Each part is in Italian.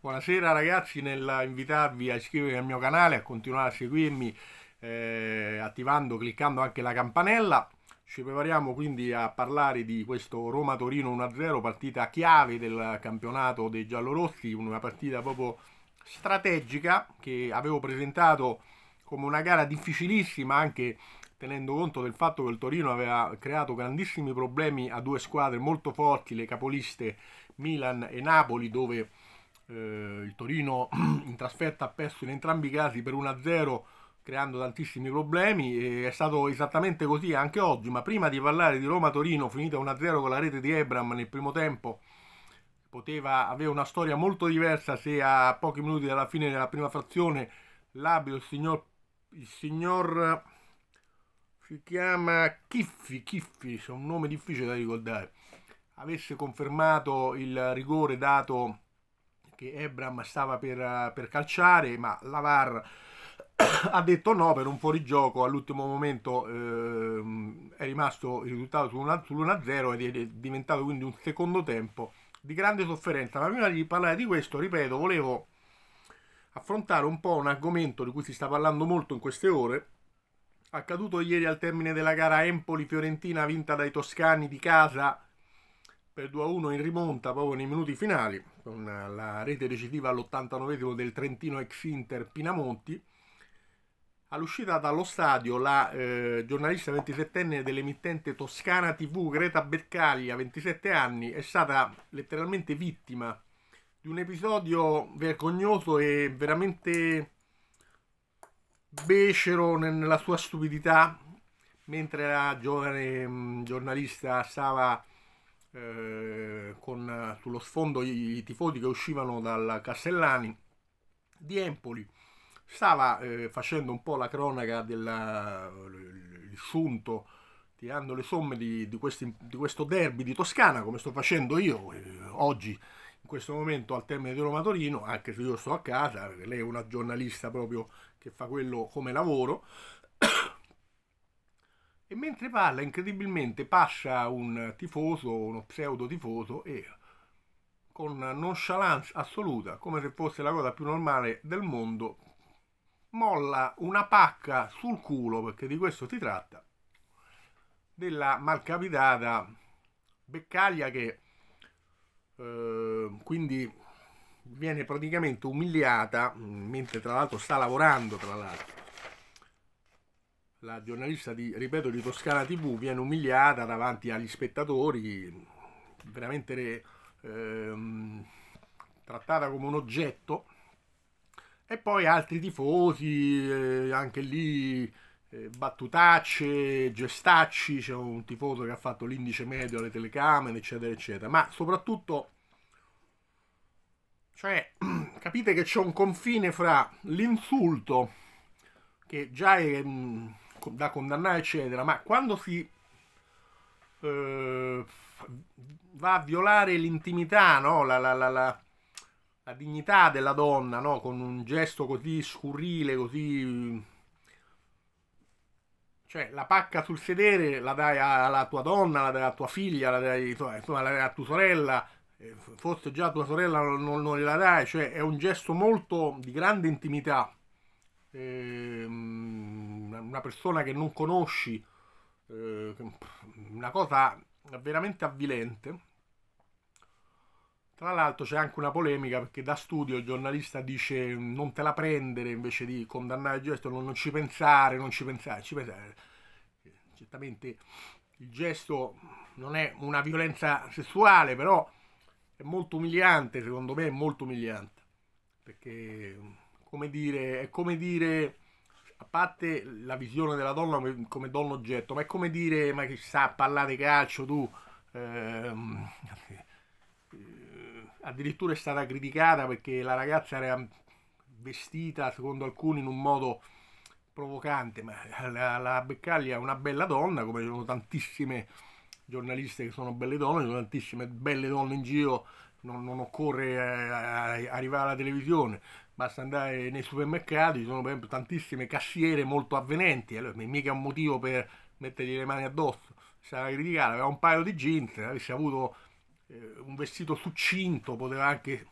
Buonasera ragazzi, nell'invitarvi a iscrivervi al mio canale, a continuare a seguirmi eh, attivando, cliccando anche la campanella. Ci prepariamo quindi a parlare di questo Roma-Torino 1-0, partita chiave del campionato dei giallorossi, una partita proprio strategica che avevo presentato come una gara difficilissima anche tenendo conto del fatto che il Torino aveva creato grandissimi problemi a due squadre molto forti, le capoliste Milan e Napoli, dove eh, il Torino in trasferta ha perso in entrambi i casi per 1-0 creando tantissimi problemi è stato esattamente così anche oggi, ma prima di parlare di Roma-Torino finita 1-0 con la rete di Ebram nel primo tempo poteva avere una storia molto diversa se a pochi minuti dalla fine della prima frazione l'abito il signor il signor si chiama Chiffi Chiffi, è un nome difficile da ricordare avesse confermato il rigore dato che Ebram stava per, per calciare, ma la VAR ha detto no per un fuorigioco all'ultimo momento ehm, è rimasto il risultato sull'1-0 ed è diventato quindi un secondo tempo di grande sofferenza ma prima di parlare di questo ripeto volevo affrontare un po' un argomento di cui si sta parlando molto in queste ore accaduto ieri al termine della gara Empoli-Fiorentina vinta dai toscani di casa per 2-1 in rimonta proprio nei minuti finali, con la rete decisiva all'89 del Trentino ex Inter Pinamonti. All'uscita dallo stadio la eh, giornalista 27enne dell'emittente toscana TV Greta Beccaglia, 27 anni, è stata letteralmente vittima di un episodio vergognoso e veramente becero nella sua stupidità mentre la giovane mh, mm, giornalista stava eh, con eh, sullo sfondo i, i, tifosi che uscivano dal Castellani di Empoli, stava eh, facendo un po' la cronaca del eh, sunto, tirando le somme di, di, questi, di, questo derby di Toscana, come sto facendo io eh, oggi, in questo momento al termine di Roma Torino, anche se io sto a casa, lei è una giornalista proprio che fa quello come lavoro, e mentre parla, incredibilmente, passa un tifoso, uno pseudo tifoso, e con nonchalance assoluta, come se fosse la cosa più normale del mondo, molla una pacca sul culo, perché di questo si tratta, della malcapitata Beccaglia che eh, quindi viene praticamente umiliata, mentre tra l'altro sta lavorando, tra l'altro, la giornalista di, ripeto, di Toscana TV viene umiliata davanti agli spettatori, veramente eh, ehm, trattata come un oggetto, e poi altri tifosi, eh, anche lì eh, battutacce, gestacci, c'è un tifoso che ha fatto l'indice medio alle telecamere, eccetera, eccetera, ma soprattutto... Cioè, capite che c'è un confine fra l'insulto, che già è, mm, da condannare, eccetera, ma quando si eh, va a violare l'intimità, no? la, la, la, la, dignità della donna, no? con un gesto così scurrile, così... Cioè, la pacca sul sedere la dai alla tua donna, la dai a tua figlia, la dai, insomma, la dai a tua sorella, eh, forse già tua sorella non, non gliela dai, cioè è un gesto molto di grande intimità. Ehm, una persona che non conosci, eh, una cosa veramente avvilente. Tra l'altro c'è anche una polemica perché da studio il giornalista dice non te la prendere invece di condannare il gesto, non, non ci pensare, non ci pensare, ci pensare. Eh, certamente il gesto non è una violenza sessuale, però è molto umiliante, secondo me è molto umiliante, perché come dire, è come dire a parte la visione della donna come, come donna oggetto, ma è come dire, ma che sa, parlare calcio tu, ehm, eh, addirittura è stata criticata perché la ragazza era vestita, secondo alcuni, in un modo provocante, ma la, la Beccaglia è una bella donna, come ci sono tantissime giornaliste che sono belle donne, ci sono tantissime belle donne in giro, non, non occorre eh, arrivare alla televisione, basta andare nei supermercati, ci sono per esempio tantissime cassiere molto avvenenti, allora mica un motivo per mettergli le mani addosso, sarà criticata, aveva un paio di jeans, avesse avuto eh, un vestito succinto, poteva anche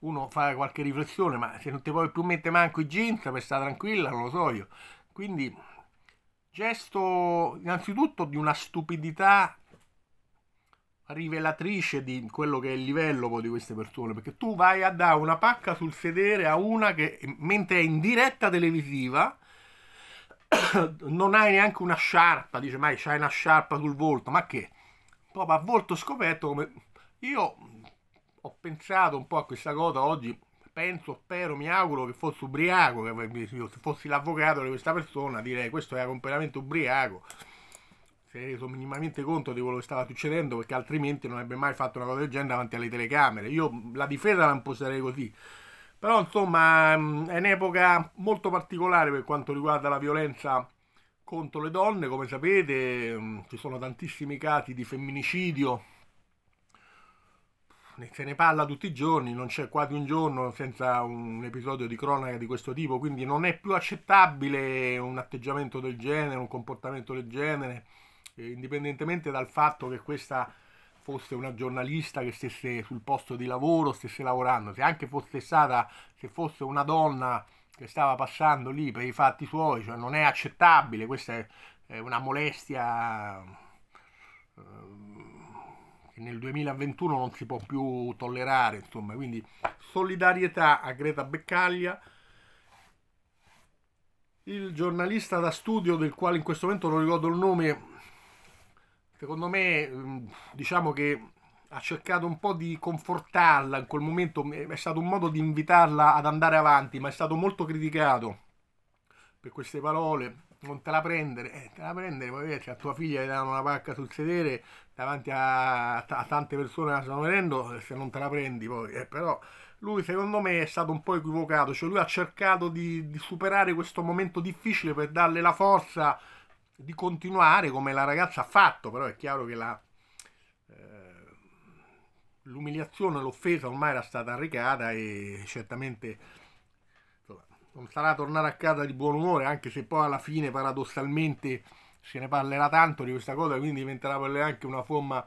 uno fare qualche riflessione, ma se non ti puoi più mettere manco i jeans per stare tranquilla, non lo so io. Quindi gesto innanzitutto di una stupidità rivelatrice di quello che è il livello di queste persone, perché tu vai a dare una pacca sul sedere a una che mentre è in diretta televisiva non hai neanche una sciarpa, dice mai c'hai una sciarpa sul volto, ma che? Proprio a volto scoperto come... Io ho pensato un po' a questa cosa oggi, penso, spero, mi auguro che fosse ubriaco, che se fossi l'avvocato di questa persona direi questo era completamente ubriaco, si è reso minimamente conto di quello che stava succedendo perché altrimenti non avrebbe mai fatto una cosa del genere davanti alle telecamere. Io la difesa la imposterei così. Però insomma è un'epoca molto particolare per quanto riguarda la violenza contro le donne, come sapete ci sono tantissimi casi di femminicidio, se ne parla tutti i giorni, non c'è quasi un giorno senza un episodio di cronaca di questo tipo, quindi non è più accettabile un atteggiamento del genere, un comportamento del genere eh, indipendentemente dal fatto che questa fosse una giornalista che stesse sul posto di lavoro, stesse lavorando, se anche fosse stata, se fosse una donna che stava passando lì per i fatti suoi, cioè non è accettabile, questa è, una molestia eh, che nel 2021 non si può più tollerare, insomma, quindi solidarietà a Greta Beccaglia. Il giornalista da studio del quale in questo momento non ricordo il nome secondo me mm, diciamo che ha cercato un po' di confortarla in quel momento, è stato un modo di invitarla ad andare avanti, ma è stato molto criticato per queste parole, non te la prendere, eh, te la prendere, poi vedi, cioè, a tua figlia gli danno una pacca sul sedere davanti a, a tante persone che la stanno vedendo, eh, se non te la prendi poi, eh, però lui secondo me è stato un po' equivocato, cioè lui ha cercato di, di superare questo momento difficile per darle la forza di continuare come la ragazza ha fatto, però è chiaro che la, eh, l'umiliazione, l'offesa ormai era stata arrecata e certamente insomma, non sarà tornare a casa di buon umore, anche se poi alla fine paradossalmente se ne parlerà tanto di questa cosa, quindi diventerà anche una forma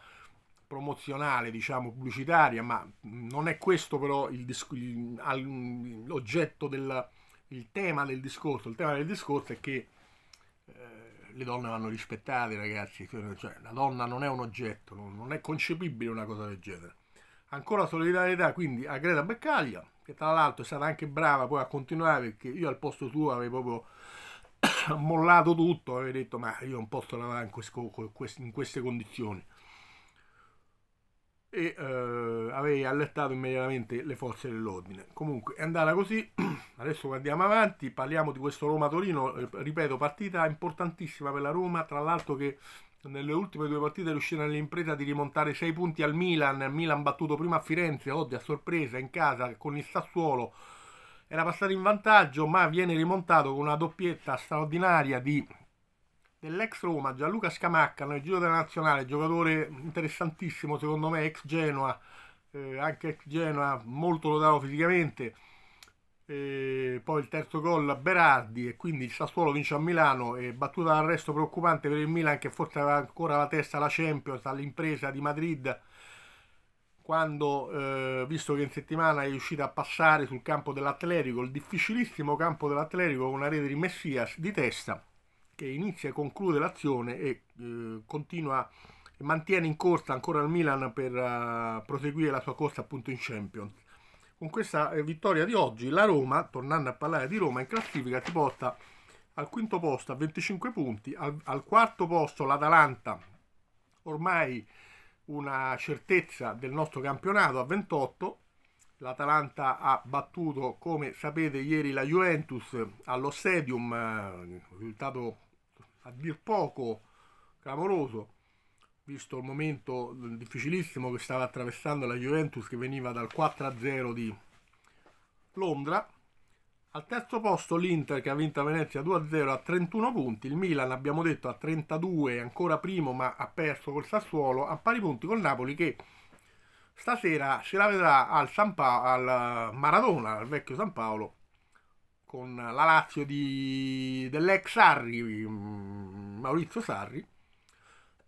promozionale, diciamo pubblicitaria, ma non è questo però il disc- l'oggetto del il tema del discorso. Il tema del discorso è che eh, le donne vanno rispettate, ragazzi. Cioè, la donna non è un oggetto, non, è concepibile una cosa del genere. Ancora solidarietà quindi a Greta Beccaglia, che tra l'altro è stata anche brava poi a continuare perché io al posto tuo avevo proprio mollato tutto, avevo detto ma io non posso lavorare in queste condizioni e eh, avrei allertato immediatamente le forze dell'ordine. Comunque è andata così, adesso andiamo avanti, parliamo di questo Roma-Torino, eh, ripeto, partita importantissima per la Roma, tra l'altro che nelle ultime due partite riuscirono nell'impresa di rimontare 6 punti al Milan, il Milan battuto prima a Firenze, oggi a sorpresa in casa con il Sassuolo, era passato in vantaggio ma viene rimontato con una doppietta straordinaria di dell'ex Roma Gianluca Scamacca nel giro della nazionale, giocatore interessantissimo secondo me, ex Genoa, eh, anche ex Genoa molto lodato fisicamente. E poi il terzo gol a Berardi e quindi il Sassuolo vince a Milano e battuta d'arresto preoccupante per il Milan che forse aveva ancora la testa alla Champions, all'impresa di Madrid quando, eh, visto che in settimana è riuscita a passare sul campo dell'Atletico, il difficilissimo campo dell'Atletico con una rete di Messias di testa che inizia e conclude l'azione e eh, continua e mantiene in corsa ancora il Milan per uh, proseguire la sua corsa appunto in Champions. Con questa eh, vittoria di oggi la Roma, tornando a parlare di Roma in classifica, si porta al quinto posto a 25 punti, al, al quarto posto l'Atalanta, ormai una certezza del nostro campionato a 28, L'Atalanta ha battuto, come sapete, ieri la Juventus allo Stadium, eh, risultato a dir poco clamoroso, visto il momento difficilissimo che stava attraversando la Juventus che veniva dal 4-0 di Londra. Al terzo posto l'Inter che ha vinto a Venezia 2-0 a 31 punti, il Milan abbiamo detto a 32 ancora primo ma ha perso col Sassuolo a pari punti col Napoli che stasera se la vedrà al, San pa- al Maradona, al vecchio San Paolo con la Lazio di, dell'ex Sarri, mm, Maurizio Sarri,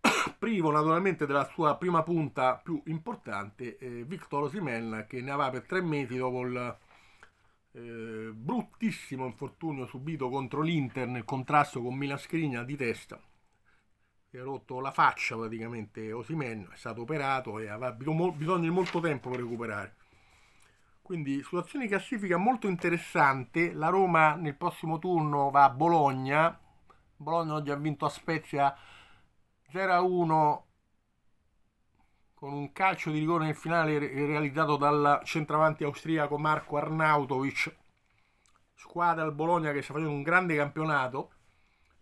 privo naturalmente della sua prima punta più importante, eh, Victor Osimen, che ne aveva per tre mesi dopo il eh, bruttissimo infortunio subito contro l'Inter nel contrasto con Milan Scrigna di testa. Si è rotto la faccia praticamente Osimen, è stato operato e aveva bisogno di molto tempo per recuperare. Quindi situazione di classifica molto interessante, la Roma nel prossimo turno va a Bologna, Bologna oggi ha vinto a Spezia 0-1 con un calcio di rigore nel finale realizzato dal centravanti austriaco Marco Arnautovic, squadra al Bologna che sta facendo un grande campionato,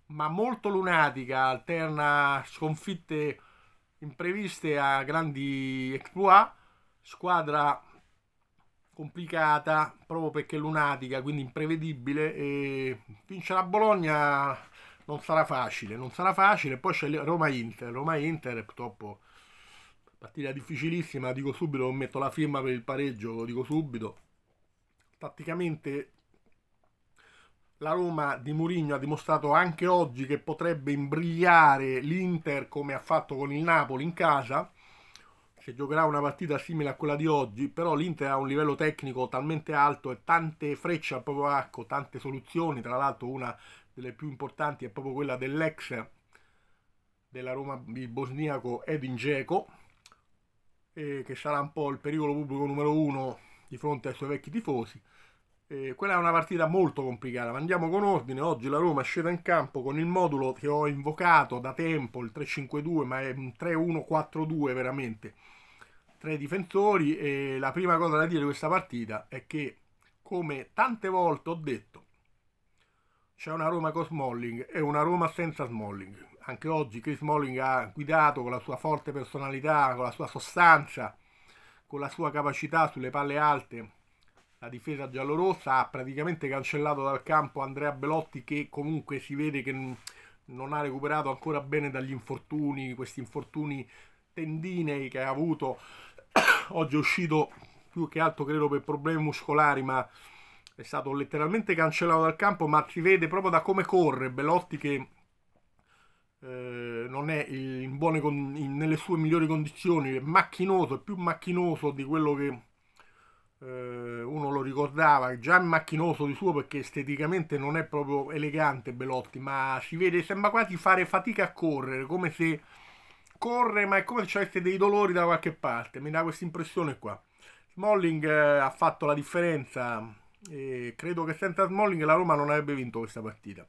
ma molto lunatica, alterna sconfitte impreviste a grandi exploit, squadra complicata proprio perché lunatica, quindi imprevedibile. E vincere a Bologna non sarà facile, non sarà facile. Poi c'è Roma-Inter, Roma-Inter purtroppo partita difficilissima, dico subito, metto la firma per il pareggio, lo dico subito. Tatticamente la Roma di Mourinho ha dimostrato anche oggi che potrebbe imbrigliare l'Inter come ha fatto con il Napoli in casa se giocherà una partita simile a quella di oggi, però l'Inter ha un livello tecnico talmente alto e tante frecce al proprio arco, tante soluzioni, tra l'altro una delle più importanti è proprio quella dell'ex della Roma il bosniaco Edin Dzeko, che sarà un po' il pericolo pubblico numero uno di fronte ai suoi vecchi tifosi. Eh, quella è una partita molto complicata, ma andiamo con ordine. Oggi la Roma è scesa in campo con il modulo che ho invocato da tempo, il 3-5-2, ma è un 3-1-4-2 veramente tra i difensori e la prima cosa da dire di questa partita è che, come tante volte ho detto, c'è una Roma con Smalling e una Roma senza Smalling. Anche oggi Chris Smalling ha guidato con la sua forte personalità, con la sua sostanza, con la sua capacità sulle palle alte la difesa giallorossa ha praticamente cancellato dal campo Andrea Belotti che comunque si vede che non ha recuperato ancora bene dagli infortuni, questi infortuni tendinei che ha avuto, oggi è uscito più che altro credo per problemi muscolari, ma è stato letteralmente cancellato dal campo, ma si vede proprio da come corre Belotti che eh, non è in buone con, in, nelle sue migliori condizioni, è macchinoso, è più macchinoso di quello che eh, uno lo ricordava, già è macchinoso di suo perché esteticamente non è proprio elegante Belotti, ma si vede, sembra quasi fare fatica a correre, come se corre ma è come se avesse dei dolori da qualche parte, mi dà questa impressione qua. Smalling eh, ha fatto la differenza e credo che senza Smalling la Roma non avrebbe vinto questa partita.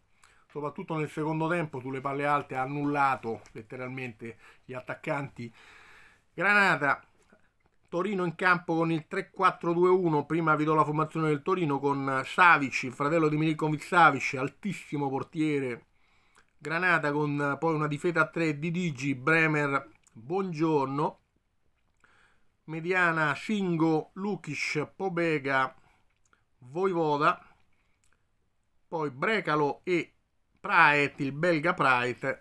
Soprattutto nel secondo tempo sulle palle alte ha annullato letteralmente gli attaccanti. Granata, Torino in campo con il 3-4-2-1, prima vi do la formazione del Torino con Savic, il fratello di Milinkovic Savic, altissimo portiere Granata con eh, poi una difesa a 3 di Digi, Bremer, Buongiorno, Mediana, Shingo, Lukic, Pobega, Voivoda, poi Brecalo e Praet, il belga Praet,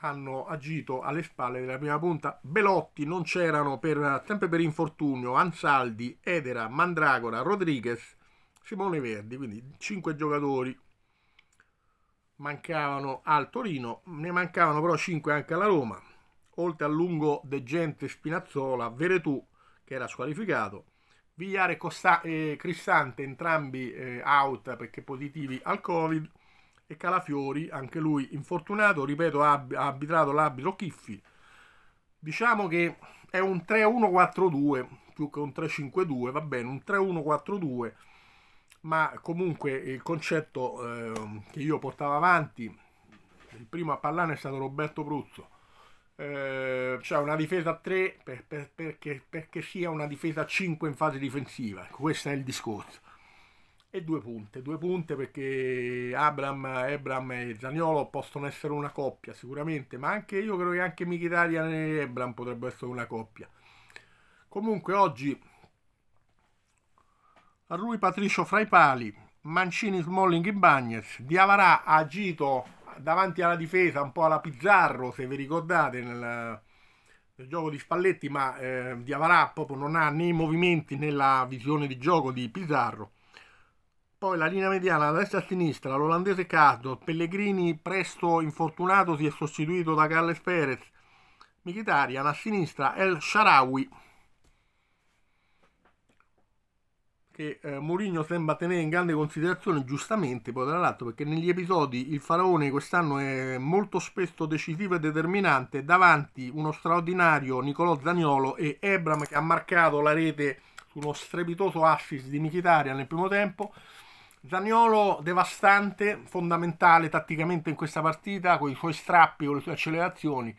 hanno agito alle spalle della prima punta. Belotti non c'erano per, sempre per infortunio, Ansaldi, Edera, Mandragora, Rodriguez, Simone Verdi, quindi 5 giocatori mancavano al Torino, ne mancavano però 5 anche alla Roma, oltre al lungo De Gente Spinazzola, Veretù che era squalificato, Vigliare Costa- eh, Cristante entrambi eh, out perché positivi al Covid e Calafiori, anche lui infortunato, ripeto ha arbitrato l'arbitro Chiffi. Diciamo che è un 3-1-4-2 più che un 3-5-2, va bene, un 3-1-4-2 ma comunque il concetto eh, che io portavo avanti, il primo a parlare è stato Roberto Bruzzo, eh, cioè una difesa a 3 per, per, perché, perché, sia una difesa a 5 in fase difensiva, questo è il discorso. E due punte, due punte perché Abram, Abram e Zaniolo possono essere una coppia sicuramente, ma anche io credo che anche Michitarian e Abram potrebbero essere una coppia. Comunque oggi a lui Patricio fra i pali, Mancini Smalling in bagnes, Diavarà agito davanti alla difesa un po' alla Pizzarro se vi ricordate nel, nel gioco di Spalletti ma eh, Diavarà proprio non ha né i movimenti né la visione di gioco di Pizzarro poi la linea mediana da destra a sinistra, l'olandese Cardo, Pellegrini presto infortunato si è sostituito da Carles Perez, Mkhitaryan a sinistra, El Sharawi che eh, Mourinho sembra tenere in grande considerazione, giustamente poi tra l'altro, perché negli episodi il faraone quest'anno è molto spesso decisivo e determinante, davanti uno straordinario Nicolò Zaniolo e Ebram che ha marcato la rete su uno strepitoso assist di Michitaria nel primo tempo. Zaniolo devastante, fondamentale tatticamente in questa partita, con i suoi strappi, con le sue accelerazioni,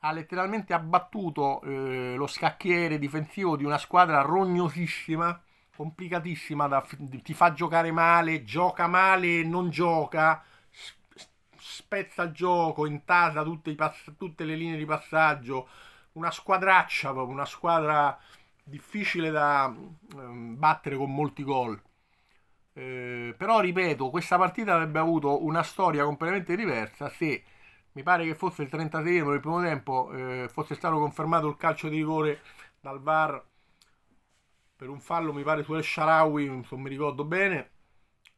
ha letteralmente abbattuto eh, lo scacchiere difensivo di una squadra rognosissima complicatissima, da, ti fa giocare male, gioca male, non gioca, spezza il gioco, intasa tutte, tutte le linee di passaggio, una squadraccia proprio, una squadra difficile da um, battere con molti gol. Eh, però ripeto, questa partita avrebbe avuto una storia completamente diversa se mi pare che fosse il 36 del primo tempo, eh, fosse stato confermato il calcio di rigore dal VAR per un fallo mi pare sulle Sharawi, non mi ricordo bene,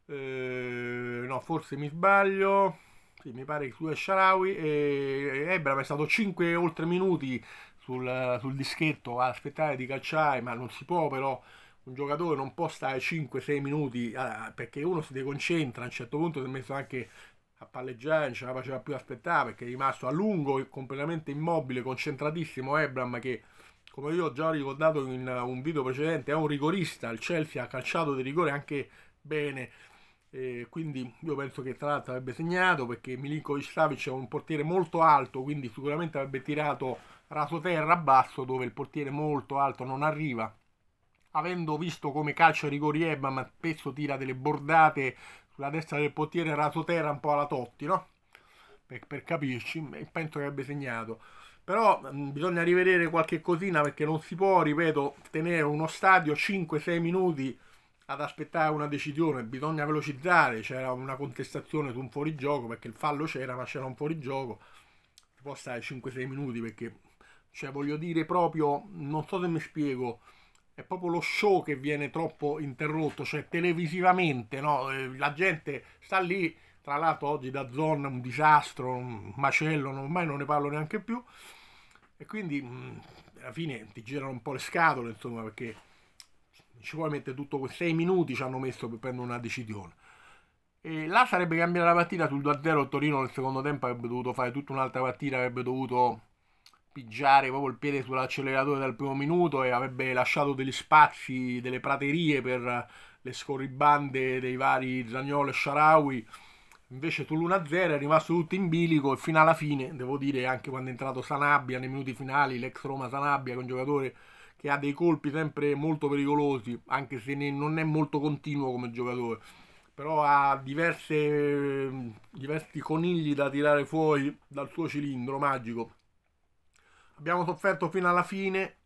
eh, no forse mi sbaglio, sì, mi pare sulle Sharawi e eh, eh, Ebram è stato 5 oltre minuti sul, sul dischetto a aspettare di calciare, ma non si può però un giocatore non può stare 5-6 minuti eh, perché uno si deconcentra, a un certo punto si è messo anche a palleggiare, non ce la faceva più aspettare perché è rimasto a lungo completamente immobile, concentratissimo Ebram che come io ho già ricordato in eh, un video precedente, è un rigorista, il Chelsea ha calciato di rigore anche bene, eh, quindi io penso che tra l'altro avrebbe segnato perché Milinkovic Savic è un portiere molto alto, quindi sicuramente avrebbe tirato raso terra basso dove il portiere molto alto non arriva. Avendo visto come calcia rigori Ebba, ma spesso tira delle bordate sulla destra del portiere raso terra un po' alla Totti, no? Per, per capirci, penso che avrebbe segnato però mm, bisogna rivedere qualche cosina perché non si può, ripeto, tenere uno stadio 5-6 minuti ad aspettare una decisione, bisogna velocizzare, c'era una contestazione su un fuorigioco perché il fallo c'era ma c'era un fuorigioco, si può stare 5-6 minuti perché, cioè voglio dire proprio, non so se mi spiego, è proprio lo show che viene troppo interrotto, cioè televisivamente, no? Eh, la gente sta lì, tra l'altro oggi da zona un disastro, un macello, ormai non ne parlo neanche più, e quindi mh, alla fine ti girano un po' le scatole, insomma, perché ci vuole mettere tutto quei sei minuti ci hanno messo per prendere una decisione. E là sarebbe cambiata la partita sul 2-0 Torino nel secondo tempo avrebbe dovuto fare tutta un'altra partita, avrebbe dovuto pigiare proprio il piede sull'acceleratore dal primo minuto e avrebbe lasciato degli spazi, delle praterie per le scorribande dei vari Zagnolo e Sharawi Invece sull'1-0 è rimasto tutto in bilico e fino alla fine, devo dire, anche quando è entrato Sanabbia nei minuti finali, l'ex Roma Sanabbia, che è un giocatore che ha dei colpi sempre molto pericolosi, anche se non è molto continuo come giocatore, però ha diverse, diversi conigli da tirare fuori dal suo cilindro magico. Abbiamo sofferto fino alla fine.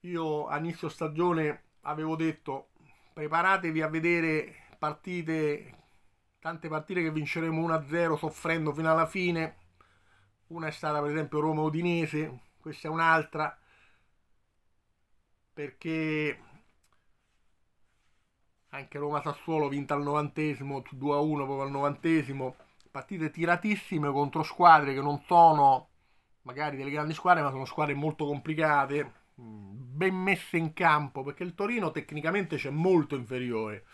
Io a inizio stagione avevo detto preparatevi a vedere partite tante partite che vinceremo 1-0 soffrendo fino alla fine. Una è stata per esempio Roma-Udinese, questa è un'altra, perché anche Roma-Sassuolo vinta al 90esimo, 2-1 proprio al 90esimo. partite tiratissime contro squadre che non sono magari delle grandi squadre, ma sono squadre molto complicate, mm, ben messe in campo, perché il Torino tecnicamente c'è molto inferiore.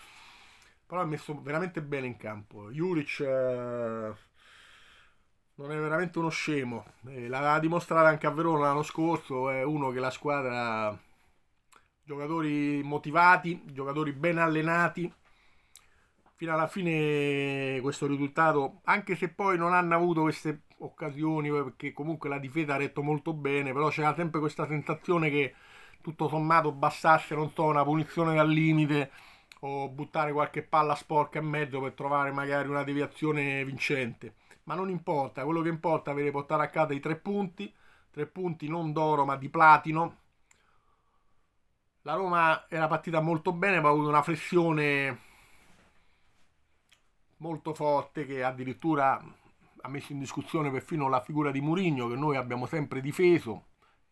Però ha messo veramente bene in campo. Juric eh, non è veramente uno scemo. Eh, l'ha dimostrato anche a Verona l'anno scorso. È uno che la squadra. Giocatori motivati, giocatori ben allenati. Fino alla fine questo risultato, anche se poi non hanno avuto queste occasioni, perché comunque la difesa ha retto molto bene, però c'era sempre questa sensazione che tutto sommato bastasse, non so, una punizione dal limite, o buttare qualche palla sporca in mezzo per trovare magari una deviazione vincente. Ma non importa, quello che importa è avere portato a casa i tre punti, tre punti non d'oro ma di platino. La Roma era partita molto bene, ma ha avuto una flessione molto forte che addirittura ha messo in discussione perfino la figura di Murigno che noi abbiamo sempre difeso.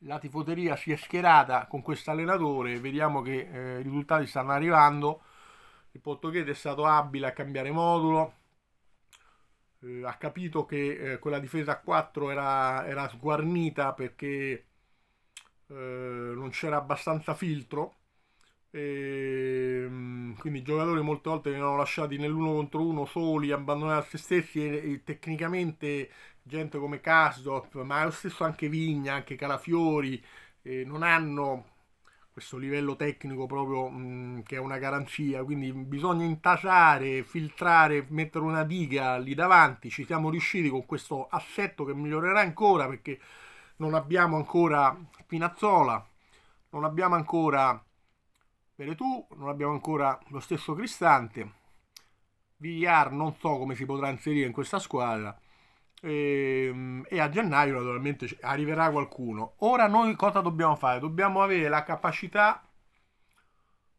La tifoteria si è schierata con questo allenatore, vediamo che eh, i risultati stanno arrivando il portoghese è stato abile a cambiare modulo, eh, ha capito che eh, quella difesa a 4 era, era sguarnita perché eh, non c'era abbastanza filtro, e, mm, quindi i giocatori molte volte venivano lasciati nell'uno contro uno soli, abbandonati a se stessi e, e tecnicamente gente come Kasdorp, ma lo stesso anche Vigna, anche Calafiori, eh, non hanno questo livello tecnico proprio mh, mm, che è una garanzia, quindi bisogna intasare, filtrare, mettere una diga lì davanti, ci siamo riusciti con questo assetto che migliorerà ancora perché non abbiamo ancora Pinazzola, non abbiamo ancora Veretù, non abbiamo ancora lo stesso Cristante, Villar non so come si potrà inserire in questa squadra, e, ehm, e a gennaio naturalmente arriverà qualcuno. Ora noi cosa dobbiamo fare? Dobbiamo avere la capacità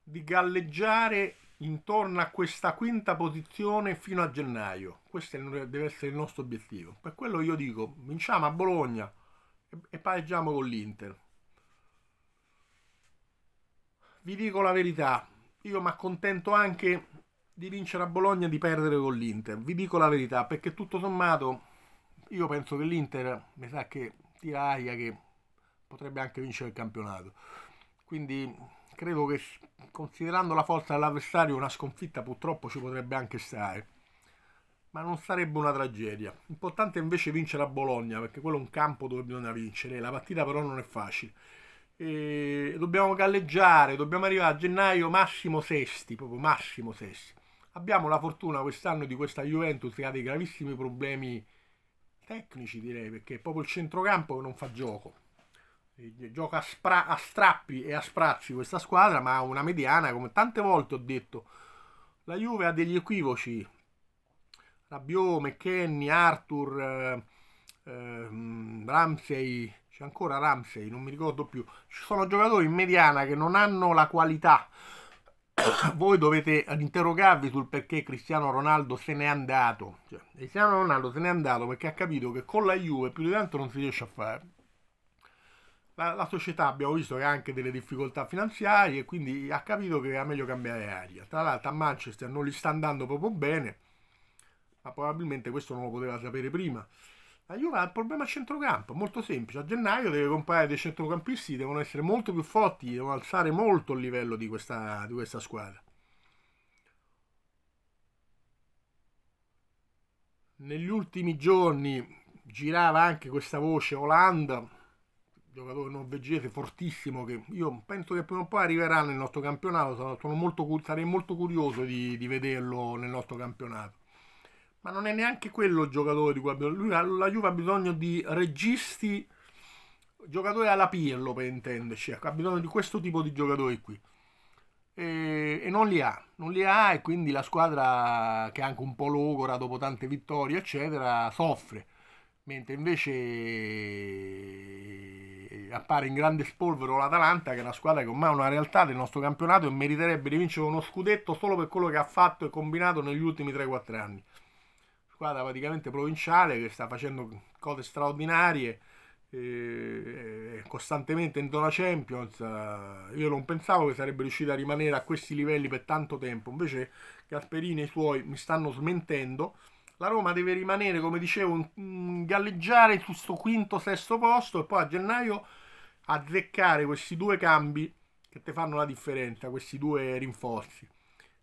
di galleggiare intorno a questa quinta posizione fino a gennaio. Questo deve essere il nostro obiettivo. Per quello io dico, vinciamo a Bologna e pareggiamo con l'Inter. Vi dico la verità, io mi accontento anche di vincere a Bologna e di perdere con l'Inter. Vi dico la verità, perché tutto sommato io penso che l'Inter, mi sa che tira aria che potrebbe anche vincere il campionato. Quindi credo che considerando la forza dell'avversario una sconfitta purtroppo ci potrebbe anche stare. Ma non sarebbe una tragedia. Importante invece vincere a Bologna, perché quello è un campo dove bisogna vincere. La partita però non è facile. E dobbiamo galleggiare, dobbiamo arrivare a gennaio massimo sesti, proprio massimo sesti. Abbiamo la fortuna quest'anno di questa Juventus che ha dei gravissimi problemi tecnici direi, perché proprio il centrocampo non fa gioco. Gioca a, spra- a strappi e a sprazzi questa squadra, ma ha una mediana, come tante volte ho detto, la Juve ha degli equivoci. Rabiot, McKenny, Arthur, eh, eh, Ramsey, c'è ancora Ramsey, non mi ricordo più. Ci sono giocatori in mediana che non hanno la qualità voi dovete interrogarvi sul perché Cristiano Ronaldo se n'è andato. Cioè, Cristiano Ronaldo se n'è andato perché ha capito che con la Juve più di tanto non si riesce a fare. La, la, società abbiamo visto che ha anche delle difficoltà finanziarie e quindi ha capito che era meglio cambiare aria. Tra l'altro a Manchester non gli sta andando proprio bene, ma probabilmente questo non lo poteva sapere prima. La Juve ha un problema centrocampo, molto semplice. A gennaio deve comprare dei centrocampisti che devono essere molto più forti, devono alzare molto il livello di questa, di questa squadra. Negli ultimi giorni girava anche questa voce Olanda, giocatore norvegese fortissimo che io penso che prima o poi arriverà nel nostro campionato, sono molto, sarei molto curioso di, di vederlo nel nostro campionato ma non è neanche quello il giocatore di cui abbiamo bisogno. la Juve ha bisogno di registi giocatori alla Pirlo per intenderci ecco, ha bisogno di questo tipo di giocatori qui e, e, non li ha non li ha e quindi la squadra che è anche un po' logora dopo tante vittorie eccetera soffre mentre invece eh, appare in grande spolvero l'Atalanta che è una squadra che ormai è una realtà del nostro campionato e meriterebbe di vincere uno scudetto solo per quello che ha fatto e combinato negli ultimi 3-4 anni squadra praticamente provinciale che sta facendo cose straordinarie eh, costantemente in zona Champions eh, io non pensavo che sarebbe riuscita a rimanere a questi livelli per tanto tempo invece Gasperini e i suoi mi stanno smentendo la Roma deve rimanere come dicevo galleggiare su questo quinto sesto posto e poi a gennaio azzeccare questi due cambi che ti fanno la differenza questi due rinforzi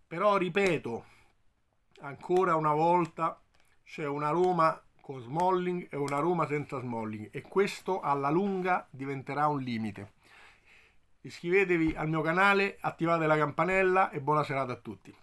però ripeto ancora una volta c'è una Roma con Smalling e una Roma senza Smalling e questo alla lunga diventerà un limite. Iscrivetevi al mio canale, attivate la campanella e buona serata a tutti.